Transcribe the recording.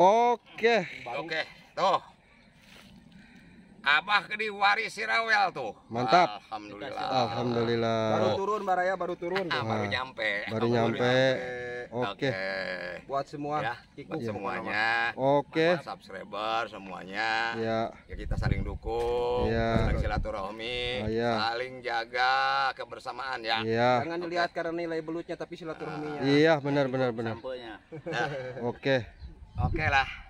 Oke. Oke. Tuh. Abah ke warisi Rawel tuh. Mantap. Alhamdulillah. Alhamdulillah. Baru turun Baraya baru turun. Ah, baru nyampe. Baru nyampe. Oke. Buat semua ya, buat semuanya. Oke. Okay. Subscriber semuanya. Ya. ya kita saling dukung ya. silaturahmi, ya. saling jaga kebersamaan ya. ya. Jangan okay. dilihat karena nilai belutnya tapi silaturahminya. Iya, benar benar benar. Nah. Oke. Oke lah.